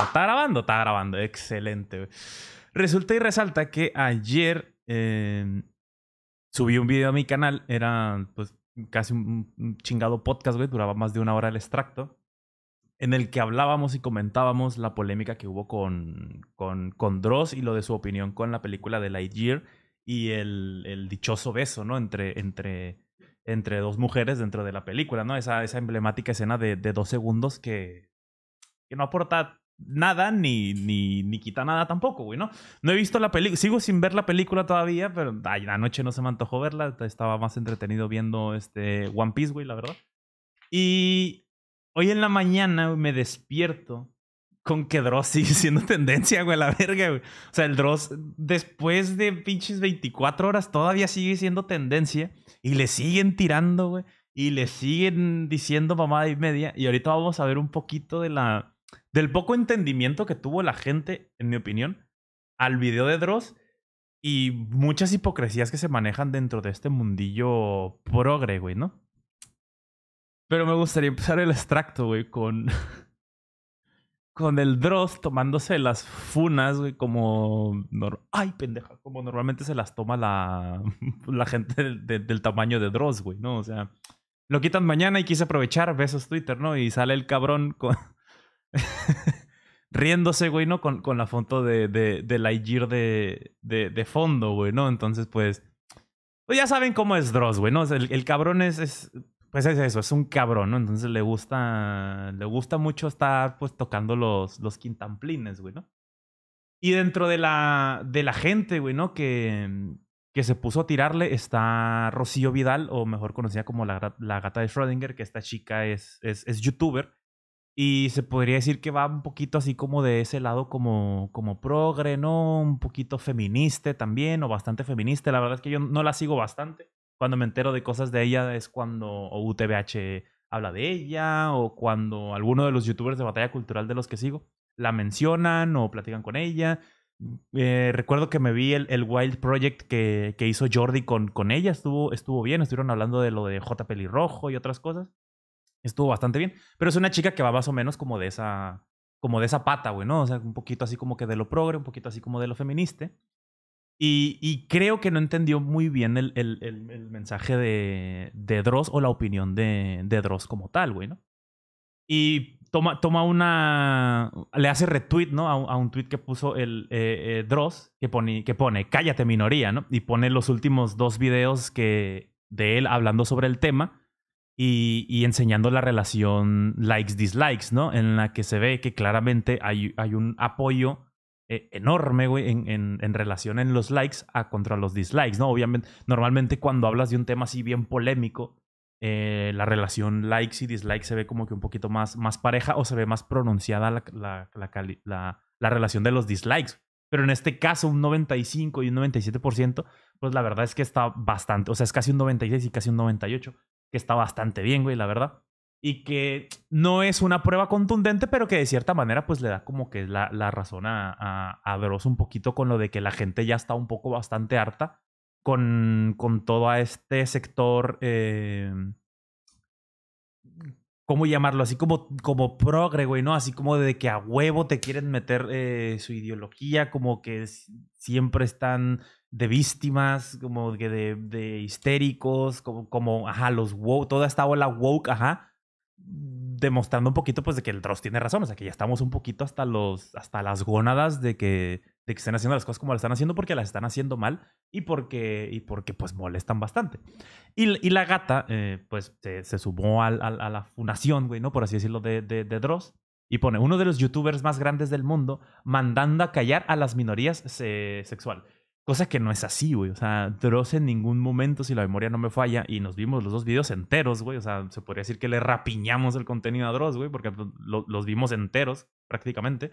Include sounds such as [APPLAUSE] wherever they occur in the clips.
¿Está grabando? Está grabando. Excelente. Resulta y resalta que ayer em, subí un video a mi canal. Era pues casi un, chingado podcast, güey. Duraba más de una hora el extracto. En el que hablábamos y comentábamos la polémica que hubo con, con, con Dross y lo de su opinión con la película de Lightyear y el, dichoso beso, ¿no? Entre, entre, entre dos mujeres dentro de la película, ¿no? Esa, esa emblemática escena de, de dos segundos que, que no aporta nada ni, ni, ni quita nada tampoco, güey, ¿no? No he visto la película, sigo sin ver la película todavía, pero ay, noche no se me antojó verla, estaba más entretenido viendo este One Piece, güey, la verdad. Y hoy en la mañana me despierto con que Dross sigue [LAUGHS] siendo tendencia, güey, la verga, güey. O sea, el Dross, después de pinches 24 horas, todavía sigue siendo tendencia y le siguen tirando, güey. Y le siguen diciendo mamada y media. Y ahorita vamos a ver un poquito de la del poco entendimiento que tuvo la gente, en mi opinión, al video de Dross y muchas hipocresías que se manejan dentro de este mundillo progre, güey, ¿no? Pero me gustaría empezar el extracto, güey, con. [LAUGHS] con el Dross tomándose las funas, güey, como. Ay, pendeja, como normalmente se las toma la, [LAUGHS] la gente del, tamaño de Dross, güey, ¿no? O sea, lo quitan mañana y quise aprovechar, besos Twitter, ¿no? Y sale el cabrón con [LAUGHS] riéndose, güey, ¿no? Con, con la foto de, de, de de, de, fondo, güey, ¿no? Entonces, pues, pues ya saben cómo es Dross, güey, ¿no? el, cabrón es, es, pues es eso, es un cabrón, ¿no? Entonces le gusta, le gusta mucho estar, pues, tocando los, los quintamplines, güey, ¿no? Y dentro de la, de la gente, güey, ¿no? Que, que se puso a tirarle está Rocío Vidal, o mejor conocida como la, la gata de Schrödinger, que esta chica es, es, es youtuber y se podría decir que va un poquito así como de ese lado como, como progre, ¿no? Un poquito feminista también, o bastante feminista. La verdad es que yo no la sigo bastante. Cuando me entero de cosas de ella es cuando UTBH habla de ella, o cuando alguno de los youtubers de batalla cultural de los que sigo la mencionan o platican con ella. Eh, recuerdo que me vi el, Wild Project que, que, hizo Jordi con, con ella, estuvo, estuvo bien, estuvieron hablando de lo de J. Pelirrojo y otras cosas. Estuvo bastante bien. Pero es una chica que va más o menos como de esa, como de esa pata, güey, ¿no? O sea, un poquito así como que de lo progre, un poquito así como de lo feminista. Y, creo que no entendió muy bien el, mensaje de, Dross o la opinión de, Dross como tal, güey, ¿no? Y toma, toma una. Le hace retweet, ¿no? A, un tweet que puso el eh, eh, Dross, que pone, que pone, cállate minoría, ¿no? Y pone los últimos dos videos que, de él hablando sobre el tema y, enseñando la relación likes-dislikes, ¿no? En la que se ve que claramente hay, hay un apoyo eh, enorme, güey, en, en, relación en los likes a contra los dislikes, ¿no? Obviamente, normalmente cuando hablas de un tema así bien polémico, eh, la relación likes y dislikes se ve como que un poquito más, más pareja o se ve más pronunciada la, la, la, la, relación de los dislikes. Pero en este caso, un 95 y un 97%, pues la verdad es que está bastante, o sea, es casi un 96 y casi un 98, que está bastante bien, güey, la verdad. Y que no es una prueba contundente, pero que de cierta manera pues le da como que la, la razón a, a, un poquito con lo de que la gente ya está un poco bastante harta con, con todo este sector eh, ¿cómo llamarlo? Así como, como progre, güey, ¿no? Así como de que a huevo te quieren meter eh, su ideología, como que siempre están de víctimas, como que de, histéricos, como, como, ajá, los woke, toda esta ola woke, ajá demostrando un poquito pues de que el Dross tiene razón, o sea que ya estamos un poquito hasta los hasta las gónadas de que de estén haciendo las cosas como las están haciendo porque las están haciendo mal y porque y porque pues molestan bastante. Y, la gata eh, pues se, sumó a la fundación, güey, ¿no? Por así decirlo, de, Dross. Y pone, uno de los youtubers más grandes del mundo mandando a callar a las minorías sexuales». sexual. Cosa que no es así, güey. O sea, Dross en ningún momento, si la memoria no me falla, y nos vimos los dos videos enteros, güey. O sea, se podría decir que le rapiñamos el contenido a Dross, güey, porque los vimos enteros prácticamente.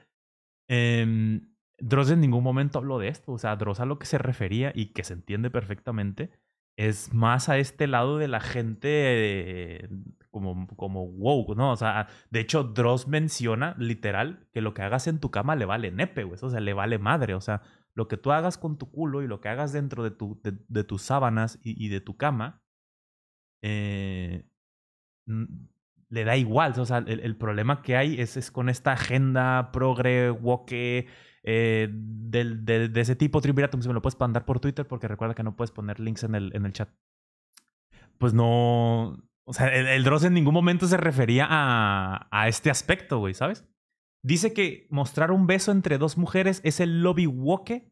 Em, Dross en ningún momento habló de esto. O sea, Dross a lo que se refería y que se entiende perfectamente es más a este lado de la gente como, como wow, ¿no? O sea, de hecho, Dross menciona literal que lo que hagas en tu cama le vale nepe, güey. O sea, le vale madre. O sea, lo que tú hagas con tu culo y lo que hagas dentro de, tu, de, tus sábanas y, de tu cama, eh, le da igual. O sea, el, problema que hay es, es, con esta agenda progre, woke, eh, del, de, ese tipo Tribiratum. Si me lo puedes mandar por Twitter, porque recuerda que no puedes poner links en el, en el chat. Pues no. O sea, el, el Dross en ningún momento se refería a, a este aspecto, güey, ¿sabes? Dice que mostrar un beso entre dos mujeres es el lobby woke.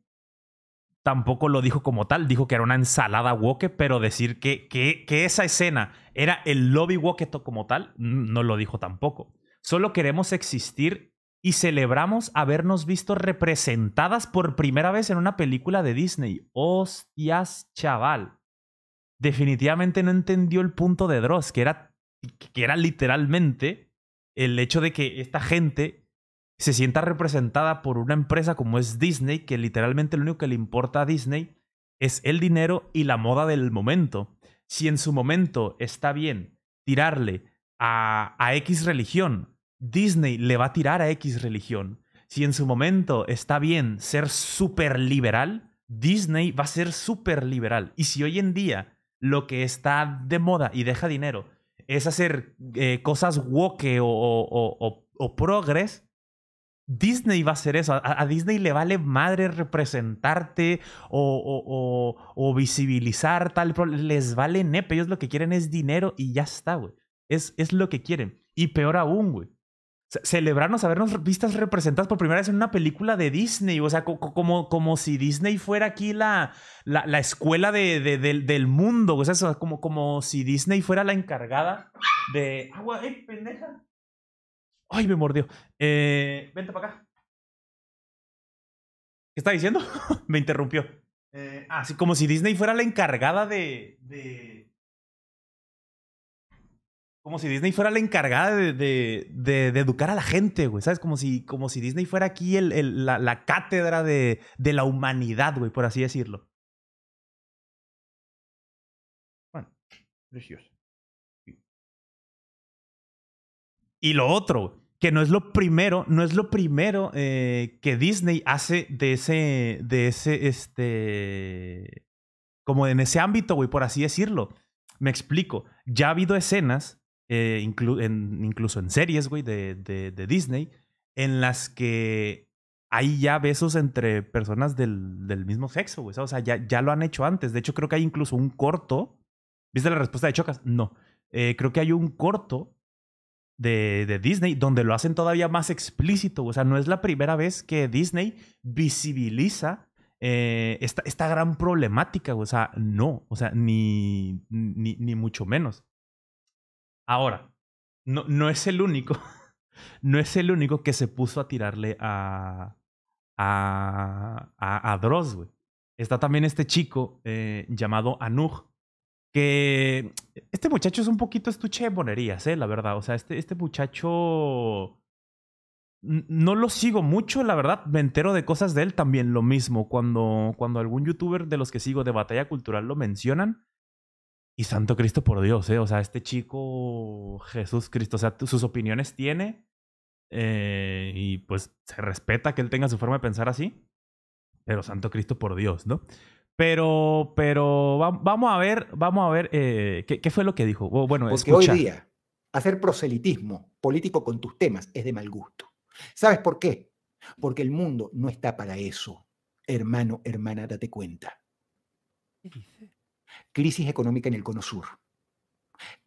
Tampoco lo dijo como tal, dijo que era una ensalada woke, pero decir que, que, que esa escena era el lobby woke como tal, no lo dijo tampoco. Solo queremos existir y celebramos habernos visto representadas por primera vez en una película de Disney. Hostias, chaval. Definitivamente no entendió el punto de Dross, que era, que era literalmente el hecho de que esta gente se sienta representada por una empresa como es Disney, que literalmente lo único que le importa a Disney es el dinero y la moda del momento. Si en su momento está bien tirarle a, X religión, Disney le va a tirar a X religión. Si en su momento está bien ser súper liberal, Disney va a ser súper liberal. Y si hoy en día lo que está de moda y deja dinero es hacer eh, cosas woke o, o progres, Disney va a hacer eso. A, Disney le vale madre representarte o, o, visibilizar tal Les vale nepe. Ellos lo que quieren es dinero y ya está, güey. Es, es lo que quieren. Y peor aún, güey celebrarnos habernos vistas representadas por primera vez en una película de Disney. O sea, como, como si Disney fuera aquí la, la, escuela del mundo. O sea, como, como si Disney fuera la encargada de. ¡Agua! ¡Eh, pendeja! Ay, me mordió. Eh, vente para acá. ¿Qué está diciendo? [LAUGHS] me interrumpió. Eh, así ah, como si Disney fuera la encargada de, de... Como si Disney fuera la encargada de, de, educar a la gente, güey. ¿Sabes? Como si, como si Disney fuera aquí el, la, la, cátedra de, la humanidad, güey, por así decirlo. Bueno, precioso. Y lo otro, que no es lo primero, no es lo primero eh, que Disney hace de ese, de ese, este, como en ese ámbito, güey, por así decirlo. Me explico, ya ha habido escenas, eh, incluso en series, güey, de, de, Disney, en las que hay ya besos entre personas del, mismo sexo, güey. O sea, ya, ya lo han hecho antes. De hecho, creo que hay incluso un corto. ¿Viste la respuesta de Chocas? No. Eh, creo que hay un corto de, Disney, donde lo hacen todavía más explícito. O sea, no es la primera vez que Disney visibiliza eh, esta, esta, gran problemática. O sea, no, o sea, ni, ni, mucho menos. Ahora, no, no, es el único, [LAUGHS] no es el único que se puso a tirarle a, a, a, Dross, güey. Está también este chico eh, llamado Anuj, que este muchacho es un poquito estuche de bonerías, eh, la verdad. O sea, este, este muchacho no lo sigo mucho, la verdad. Me entero de cosas de él también lo mismo. Cuando, cuando algún youtuber de los que sigo de batalla cultural lo mencionan. Y santo Cristo por Dios, ¿eh? O sea, este chico, Jesús Cristo, o sea, sus opiniones tiene. Eh, y pues se respeta que él tenga su forma de pensar así. Pero santo Cristo por Dios, ¿no? Pero, pero vamos a ver, vamos a ver eh, ¿qué, fue lo que dijo. Bueno, Porque hoy día hacer proselitismo político con tus temas es de mal gusto. ¿Sabes por qué? Porque el mundo no está para eso. Hermano, hermana, date cuenta. Crisis económica en el Cono Sur.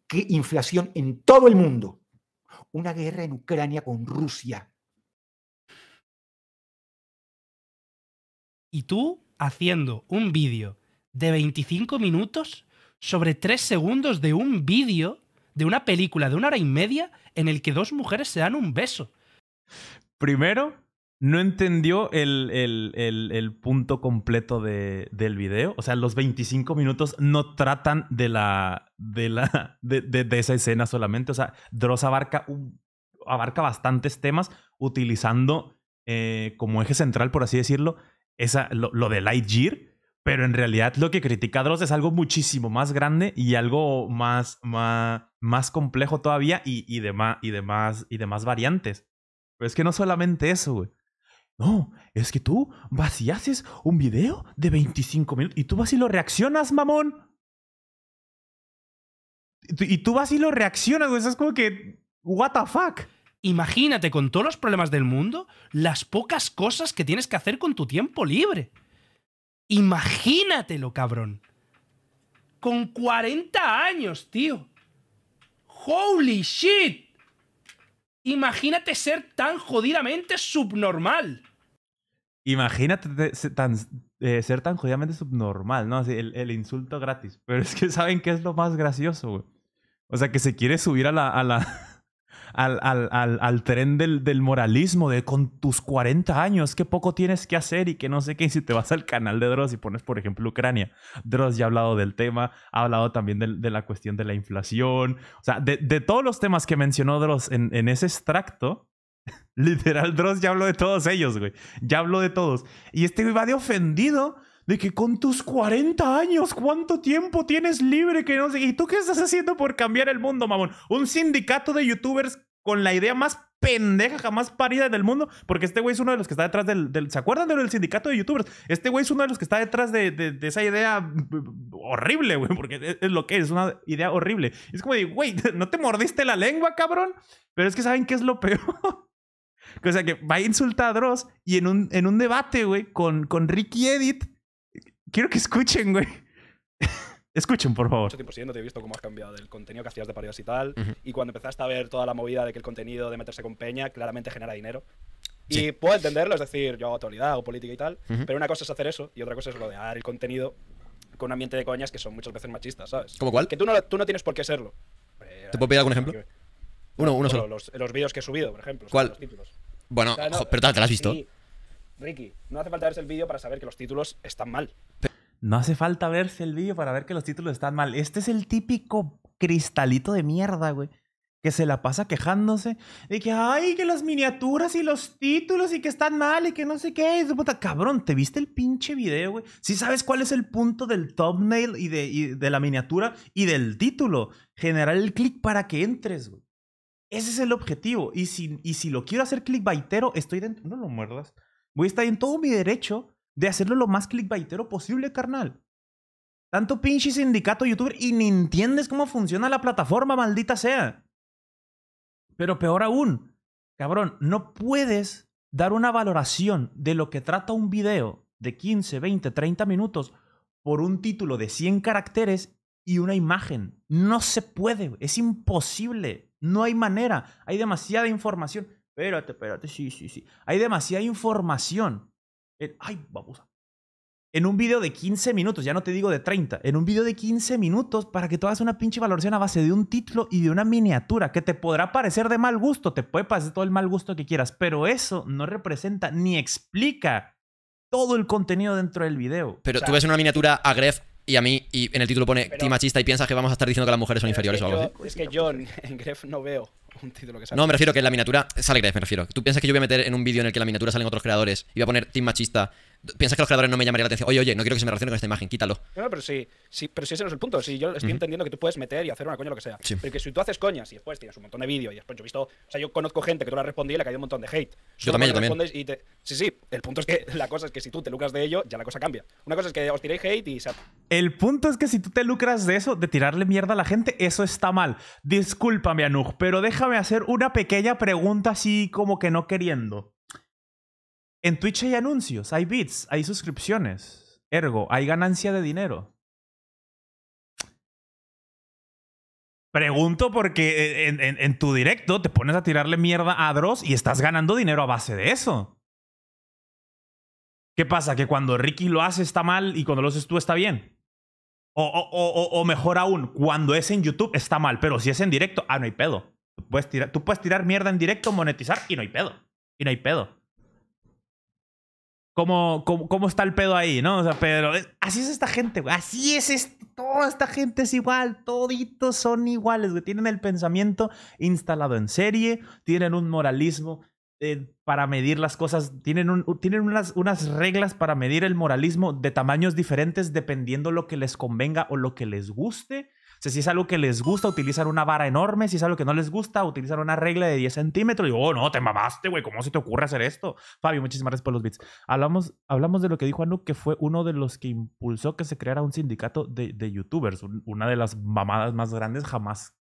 ¿Qué inflación en todo el mundo? Una guerra en Ucrania con Rusia. ¿Y tú? haciendo un vídeo de 25 minutos sobre 3 segundos de un vídeo de una película de una hora y media en el que dos mujeres se dan un beso. Primero, no entendió el, punto completo del video. O sea, los 25 minutos no tratan de la. de la. de, esa escena solamente. O sea, Dross abarca, abarca bastantes temas utilizando eh, como eje central, por así decirlo, lo, lo de Lightyear, pero en realidad lo que critica Dross es algo muchísimo más grande y algo más, más, complejo todavía y, y, de más, y, y variantes. Pero es que no solamente eso, güey. No, es que tú vas un video de 25 minutos y tú vas y lo reaccionas, mamón. Y tú vas y lo reaccionas, güey. es como que, what the fuck. Imagínate con todos los problemas del mundo, las pocas cosas que tienes que hacer con tu tiempo libre. Imagínatelo, cabrón. Con 40 años, tío. Holy shit. Imagínate ser tan jodidamente subnormal. Imagínate eh, ser tan jodidamente subnormal, ¿no? el, insulto gratis. Pero es que saben que es lo más gracioso, güey. O sea, que se quiere subir a la al, al, tren del, del, moralismo de con tus 40 años, qué poco tienes que hacer y que no sé qué. Y si te vas al canal de Dross y pones, por ejemplo, Ucrania, Dross ya ha hablado del tema, ha hablado también de, la cuestión de la inflación. O sea, de, todos los temas que mencionó Dross en, en ese extracto, [LAUGHS] literal, Dross ya habló de todos ellos, güey. Ya habló de todos. Y este güey va de ofendido de que con tus 40 años, ¿cuánto tiempo tienes libre? Que no sé. ¿Y tú qué estás haciendo por cambiar el mundo, mamón? Un sindicato de youtubers con la idea más pendeja jamás parida del mundo, porque este güey es uno de los que está detrás del, ¿Se acuerdan del sindicato de youtubers? Este güey es uno de los que está detrás de, esa idea horrible, güey, porque es, lo que es, una idea horrible. Es como de, güey, [LAUGHS] ¿no te mordiste la lengua, cabrón? Pero es que ¿saben qué es lo peor? [LAUGHS] o sea, que va a insultar a Dross y en un, en un debate, güey, con, con Ricky Edit, Quiero que escuchen, güey. Escuchen, por favor. Mucho tiempo siguiendo, te he visto cómo has cambiado el contenido que hacías de paridos y tal. Y cuando empezaste a ver toda la movida de que el contenido de meterse con Peña claramente genera dinero. Y puedo entenderlo, es decir, yo hago o política y tal. Pero una cosa es hacer eso y otra cosa es rodear el contenido con un ambiente de coñas que son muchas veces machistas, ¿sabes? ¿Cómo cuál? Que tú no, tú no tienes por qué serlo. Eh, ¿Te puedo pedir algún ejemplo? Uno, uno solo. Los, vídeos que he subido, por ejemplo. ¿Cuál? Los Bueno, pero te, te has visto. Ricky, no hace falta verse el vídeo para saber que los títulos están mal. No hace falta verse el vídeo para ver que los títulos están mal. Este es el típico cristalito de mierda, güey. Que se la pasa quejándose de que, ay, que las miniaturas y los títulos y que están mal y que no sé qué. Puta, cabrón, ¿te viste el pinche video, güey? Si sabes cuál es el punto del thumbnail y de, la miniatura y del título, generar el clic para que entres, güey. Ese es el objetivo. Y si, y si lo quiero hacer clickbaitero, estoy dentro. No lo muerdas. Voy a estar en todo mi derecho de hacerlo lo más clickbaitero posible, carnal. Tanto pinche sindicato youtuber y ni entiendes cómo funciona la plataforma, maldita sea. Pero peor aún, cabrón, no puedes dar una valoración de lo que trata un video de 15, 20, 30 minutos por un título de 100 caracteres y una imagen. No se puede, es imposible, no hay manera, hay demasiada información. Espérate, espérate, sí, sí, sí. Hay demasiada información. ay, vamos. En un video de 15 minutos, ya no te digo de 30, en un video de 15 minutos para que tú hagas una pinche valoración a base de un título y de una miniatura que te podrá parecer de mal gusto, te puede parecer todo el mal gusto que quieras, pero eso no representa ni explica todo el contenido dentro del video. Pero tú ves una miniatura a Gref y a mí, y en el título pone ti machista y piensas que vamos a estar diciendo que las mujeres son inferiores o algo así. Es que yo en Gref no veo. [LAUGHS] No, me refiero que la miniatura sale crees me refiero. ¿Tú piensas que yo voy a meter en un vídeo en el que la miniatura salen otros creadores y voy a poner Team Machista? ¿Piensas que los creadores no me llamarían la atención? Oye, oye, no quiero que se me relacione con esta imagen, quítalo. No, pero sí, sí pero si ese no es el punto. Si yo estoy entendiendo que tú puedes meter y hacer una coña lo que sea. Pero que si tú haces coñas y después tienes un montón de vídeos y después yo he visto. O sea, yo conozco gente que tú la respondí y le ha caído un montón de hate. Yo también, yo también. Y Sí, sí. El punto es que [LAUGHS] la cosa es que si tú te lucras de ello, ya la cosa cambia. Una cosa es que os tiréis hate y El punto es que si tú te lucras de eso, de tirarle mierda a la gente, eso está mal. Discúlpame, Anuj, pero deja déjame hacer una pequeña pregunta así como que no queriendo. En Twitch hay anuncios, hay bits, hay suscripciones. Ergo, hay ganancia de dinero. Pregunto porque en, tu directo te pones a tirarle mierda a Dross y estás ganando dinero a base de eso. ¿Qué pasa? ¿Que cuando Ricky lo hace está mal y cuando lo haces tú está bien? o mejor aún, cuando es en YouTube está mal, pero si es en directo, ah, no hay pedo. Tú puedes tirar, tú puedes tirar mierda en directo, monetizar y no hay pedo. Y no hay pedo. ¿Cómo, cómo, está el pedo ahí, no? O sea, pero así es esta gente, güey. Así es Toda esta gente es igual. Toditos son iguales, güey. Tienen el pensamiento instalado en serie. Tienen un moralismo eh, para medir las cosas. Tienen, tienen unas, unas reglas para medir el moralismo de tamaños diferentes dependiendo lo que les convenga o lo que les guste si es algo que les gusta, utilizar una vara enorme. Si es algo que no les gusta, utilizar una regla de 10 centímetros. digo, oh, no, te mamaste, güey. ¿Cómo se te ocurre hacer esto? Fabio, muchísimas gracias por los bits. Hablamos, hablamos de lo que dijo Anu, que fue uno de los que impulsó que se creara un sindicato de, de youtubers. una de las mamadas más grandes jamás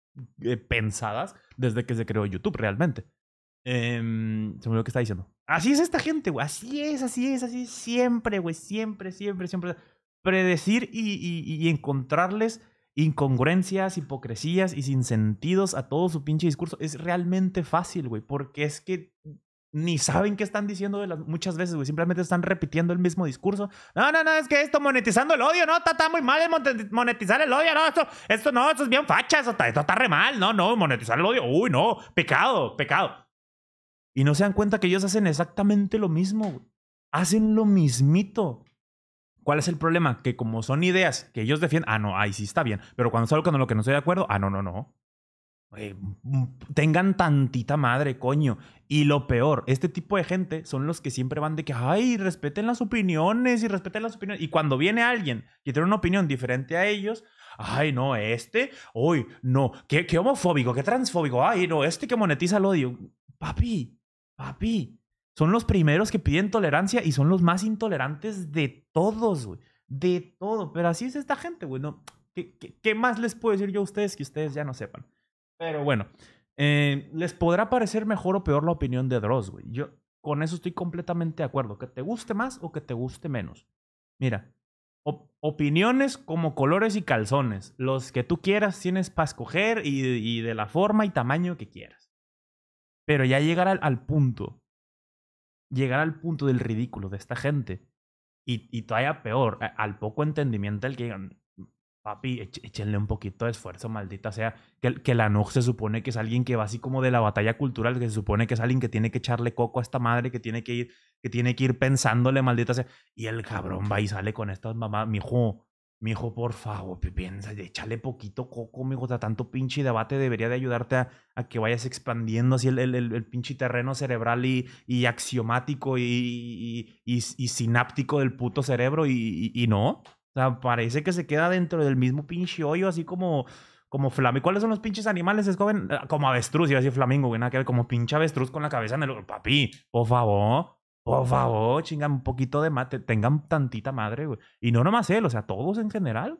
eh, pensadas desde que se creó YouTube, realmente. Eh, se me olvidó que está diciendo. Así es esta gente, güey. Así es, así es, así es. Siempre, güey. Siempre, siempre, siempre. Predecir y, y encontrarles incongruencias, hipocresías y sinsentidos a todo su pinche discurso. Es realmente fácil, güey, porque es que ni saben qué están diciendo muchas veces, güey. Simplemente están repitiendo el mismo discurso. No, no, no, es que esto monetizando el odio, no, está, muy mal monetizar el odio, no, esto, esto no, esto es bien facha, esto está, re mal, no, no, monetizar el odio, uy, no, pecado, pecado. Y no se dan cuenta que ellos hacen exactamente lo mismo, Hacen lo mismito. ¿Cuál es el problema? Que como son ideas que ellos defienden, ah, no, ahí sí está bien. Pero cuando salgo con lo que no estoy de acuerdo, ah, no, no, no. Mm, tengan tantita madre, coño. Y lo peor, este tipo de gente son los que siempre van de que, ay, respeten las opiniones y respeten las opiniones. Y cuando viene alguien que tiene una opinión diferente a ellos, ay, no, este, uy, no, qué, qué homofóbico, qué transfóbico, ay, no, este que monetiza el odio. Papi, papi, son los primeros que piden tolerancia y son los más intolerantes de todos, güey. De todo. Pero así es esta gente, güey. ¿qué, más les puedo decir yo a ustedes que ustedes ya no sepan? Pero bueno, eh, les podrá parecer mejor o peor la opinión de Dross, güey. Yo con eso estoy completamente de acuerdo. Que te guste más o que te guste menos. Mira, opiniones como colores y calzones. Los que tú quieras tienes para escoger y, de la forma y tamaño que quieras. Pero ya llegar al punto llegar al punto del ridículo de esta gente y, y todavía peor, al poco entendimiento del que digan, papi, échenle un poquito de esfuerzo, maldita sea, que, que la se supone que es alguien que va así como de la batalla cultural, que se supone que es alguien que tiene que echarle coco a esta madre, que tiene que ir, que tiene que ir pensándole, maldita sea, y el cabrón va y sale con estas mamás, mijo, hijo, por favor, piensa, échale poquito coco, mijo. O sea, tanto pinche debate debería de ayudarte a, que vayas expandiendo así el, el, pinche terreno cerebral y, axiomático y, sináptico del puto cerebro y, no. O sea, parece que se queda dentro del mismo pinche hoyo, así como, como flamingo. ¿Cuáles son los pinches animales? Es joven, ah, como avestruz, iba a decir flamingo, güey, nada que como pinche avestruz con la cabeza en el... Papi, por favor por favor, chingan un poquito de mate, tengan tantita madre, güey. Y no nomás él, o sea, todos en general.